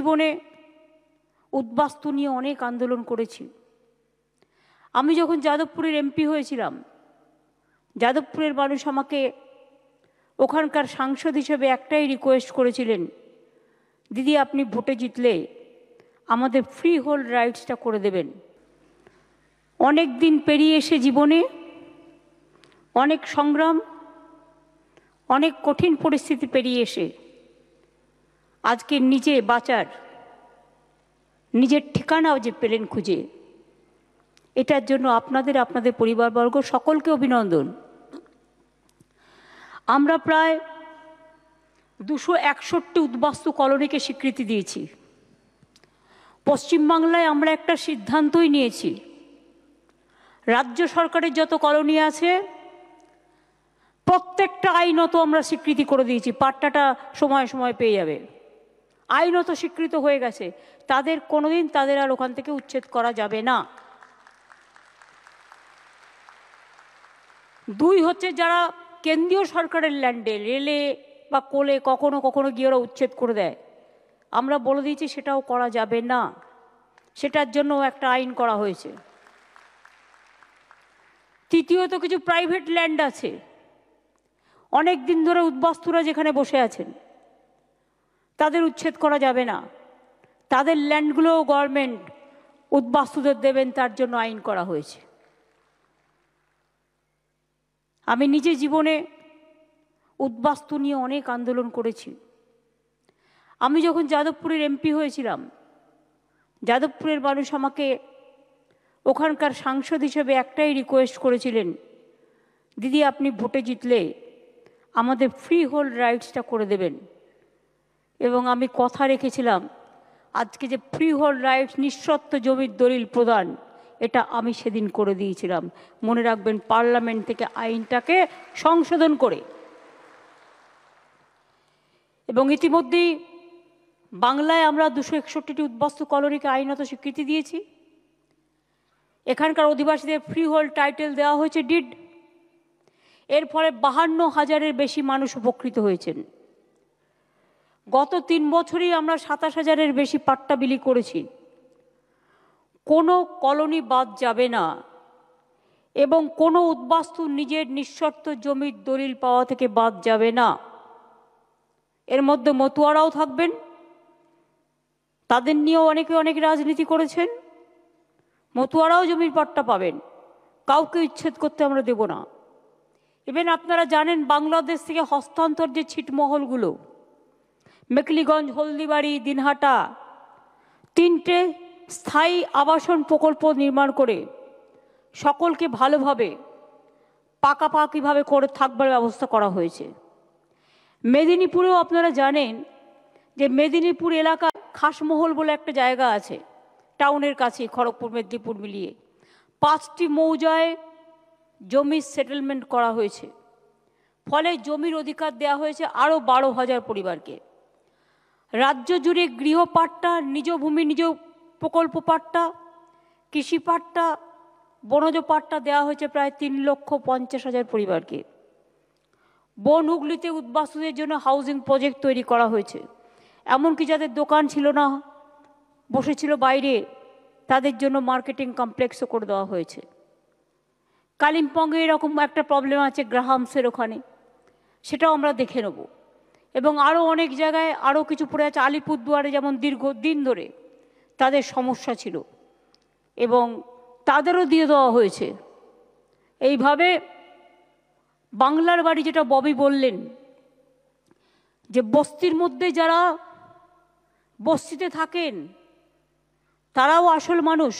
জীবনে উদ্বাস্তু নিয়ে অনেক আন্দোলন করেছি আমি যখন যাদবপুরের এমপি হয়েছিলাম যাদবপুরের মানুষ আমাকে ওখানকার সাংসদ হিসেবে একটাই রিকোয়েস্ট করেছিলেন দিদি আপনি ভোটে জিতলে আমাদের ফ্রি হোল্ড রাইটসটা করে দেবেন অনেক দিন পেরিয়ে এসে জীবনে অনেক সংগ্রাম অনেক কঠিন পরিস্থিতি পেরিয়ে এসে আজকে নিজে বাঁচার নিজের ঠিকানাও যে পেলেন খুঁজে এটার জন্য আপনাদের আপনাদের পরিবারবর্গ সকলকে অভিনন্দন আমরা প্রায় দুশো একষট্টি উদ্বাস্তু কলোনিকে স্বীকৃতি দিয়েছি পশ্চিমবাংলায় আমরা একটা সিদ্ধান্তই নিয়েছি রাজ্য সরকারের যত কলোনি আছে প্রত্যেকটা আইনত আমরা স্বীকৃতি করে দিয়েছি পাট্টাটা সময় সময় পেয়ে যাবে আইনত স্বীকৃত হয়ে গেছে তাদের কোনোদিন তাদের আর ওখান থেকে উচ্ছেদ করা যাবে না দুই হচ্ছে যারা কেন্দ্রীয় সরকারের ল্যান্ডে রেলে বা কোলে কখনো কখনো গিয়ে ওরা উচ্ছেদ করে দেয় আমরা বলে দিয়েছি সেটাও করা যাবে না সেটার জন্য একটা আইন করা হয়েছে তৃতীয়ত কিছু প্রাইভেট ল্যান্ড আছে অনেক দিন ধরে উদ্বাস্তুরা যেখানে বসে আছেন তাদের উচ্ছেদ করা যাবে না তাদের ল্যান্ডগুলোও গভর্নমেন্ট উদ্বাস্তুদের দেবেন তার জন্য আইন করা হয়েছে আমি নিজে জীবনে উদ্বাস্তু নিয়ে অনেক আন্দোলন করেছি আমি যখন যাদবপুরের এমপি হয়েছিলাম যাদবপুরের মানুষ আমাকে ওখানকার সাংসদ হিসেবে একটাই রিকোয়েস্ট করেছিলেন দিদি আপনি ভোটে জিতলে আমাদের ফ্রি হোল্ড রাইটসটা করে দেবেন এবং আমি কথা রেখেছিলাম আজকে যে ফ্রি হোল্ড রাইটস নিঃশর্ত জমির দলিল প্রদান এটা আমি সেদিন করে দিয়েছিলাম মনে রাখবেন পার্লামেন্ট থেকে আইনটাকে সংশোধন করে এবং ইতিমধ্যেই বাংলায় আমরা দুশো একষট্টিটি উদ্বস্ত কলোনিকে আইনত স্বীকৃতি দিয়েছি এখানকার অধিবাসীদের ফ্রি হোল্ড টাইটেল দেওয়া হয়েছে ডিড এর ফলে বাহান্ন হাজারের বেশি মানুষ উপকৃত হয়েছেন গত তিন বছরই আমরা সাতাশ হাজারের বেশি পাট্টা বিলি করেছি কোনো কলোনি বাদ যাবে না এবং কোনো উদ্বাস্তু নিজের নিঃশর্ত জমির দলিল পাওয়া থেকে বাদ যাবে না এর মধ্যে মতুয়ারাও থাকবেন তাদের নিয়েও অনেকে অনেক রাজনীতি করেছেন মতুয়ারাও জমির পাট্টা পাবেন কাউকে উচ্ছেদ করতে আমরা দেব না ইভেন আপনারা জানেন বাংলাদেশ থেকে হস্তান্তর যে ছিটমহলগুলো মেকলিগঞ্জ হলদিবাড়ি দিনহাটা তিনটে স্থায়ী আবাসন প্রকল্প নির্মাণ করে সকলকে ভালোভাবে পাকাপাকিভাবে করে থাকবার ব্যবস্থা করা হয়েছে মেদিনীপুরেও আপনারা জানেন যে মেদিনীপুর এলাকা খাসমহল বলে একটা জায়গা আছে টাউনের কাছে খড়গপুর মেদিনীপুর মিলিয়ে পাঁচটি মৌজায় জমির সেটেলমেন্ট করা হয়েছে ফলে জমির অধিকার দেয়া হয়েছে আরও বারো হাজার পরিবারকে রাজ্য জুড়ে গৃহপাঠটা নিজ ভূমি নিজ প্রকল্প পাঠটা কৃষি পাট্টা বনজ পাঠটা দেওয়া হয়েছে প্রায় তিন লক্ষ পঞ্চাশ হাজার পরিবারকে বন হুগলিতে উদ্বাস্তুদের জন্য হাউজিং প্রজেক্ট তৈরি করা হয়েছে এমনকি যাদের দোকান ছিল না বসেছিল বাইরে তাদের জন্য মার্কেটিং কমপ্লেক্সও করে দেওয়া হয়েছে কালিম্পংয়ে এরকম একটা প্রবলেম আছে গ্রাহামসের ওখানে সেটাও আমরা দেখে নেবো এবং আরও অনেক জায়গায় আরও কিছু পড়ে আছে আলিপুরদুয়ারে যেমন দীর্ঘদিন ধরে তাদের সমস্যা ছিল এবং তাদেরও দিয়ে দেওয়া হয়েছে এইভাবে বাংলার বাড়ি যেটা ববি বললেন যে বস্তির মধ্যে যারা বস্তিতে থাকেন তারাও আসল মানুষ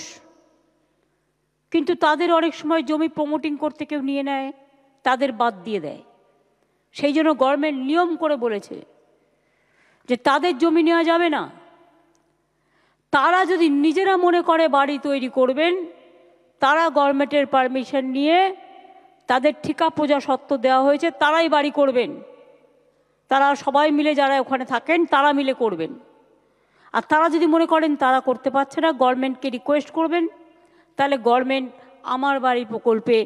কিন্তু তাদের অনেক সময় জমি প্রমোটিং করতে কেউ নিয়ে নেয় তাদের বাদ দিয়ে দেয় সেই জন্য গভর্নমেন্ট নিয়ম করে বলেছে যে তাদের জমি নেওয়া যাবে না তারা যদি নিজেরা মনে করে বাড়ি তৈরি করবেন তারা গভর্নমেন্টের পারমিশন নিয়ে তাদের ঠিকা পূজা সত্ত্ব দেওয়া হয়েছে তারাই বাড়ি করবেন তারা সবাই মিলে যারা ওখানে থাকেন তারা মিলে করবেন আর তারা যদি মনে করেন তারা করতে পারছে না গভর্নমেন্টকে রিকোয়েস্ট করবেন তাহলে গভর্নমেন্ট আমার বাড়ি প্রকল্পে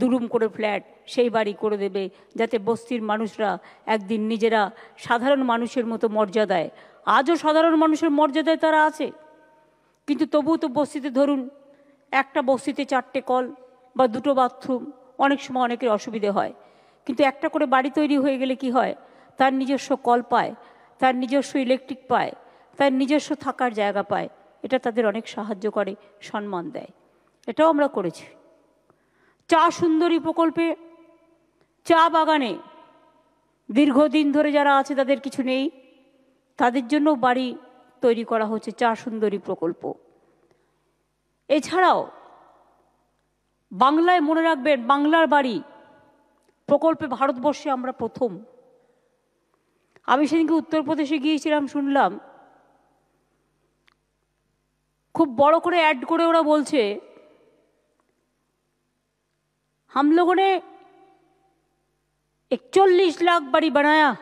দুরুম করে ফ্ল্যাট সেই বাড়ি করে দেবে যাতে বস্তির মানুষরা একদিন নিজেরা সাধারণ মানুষের মতো মর্যাদায় আজও সাধারণ মানুষের মর্যাদায় তারা আছে কিন্তু তবুও তো বস্তিতে ধরুন একটা বস্তিতে চারটে কল বা দুটো বাথরুম অনেক সময় অনেকের অসুবিধে হয় কিন্তু একটা করে বাড়ি তৈরি হয়ে গেলে কি হয় তার নিজস্ব কল পায় তার নিজস্ব ইলেকট্রিক পায় তার নিজস্ব থাকার জায়গা পায় এটা তাদের অনেক সাহায্য করে সম্মান দেয় এটাও আমরা করেছি চা সুন্দরী প্রকল্পে চা বাগানে দীর্ঘদিন ধরে যারা আছে তাদের কিছু নেই তাদের জন্য বাড়ি তৈরি করা হচ্ছে চা সুন্দরী প্রকল্প এছাড়াও বাংলায় মনে রাখবেন বাংলার বাড়ি প্রকল্পে ভারতবর্ষে আমরা প্রথম আমি সেদিনকে উত্তরপ্রদেশে গিয়েছিলাম শুনলাম খুব বড় করে অ্যাড করে ওরা বলছে हम लोगों ने इकचोलीस लाख बड़ी बनाया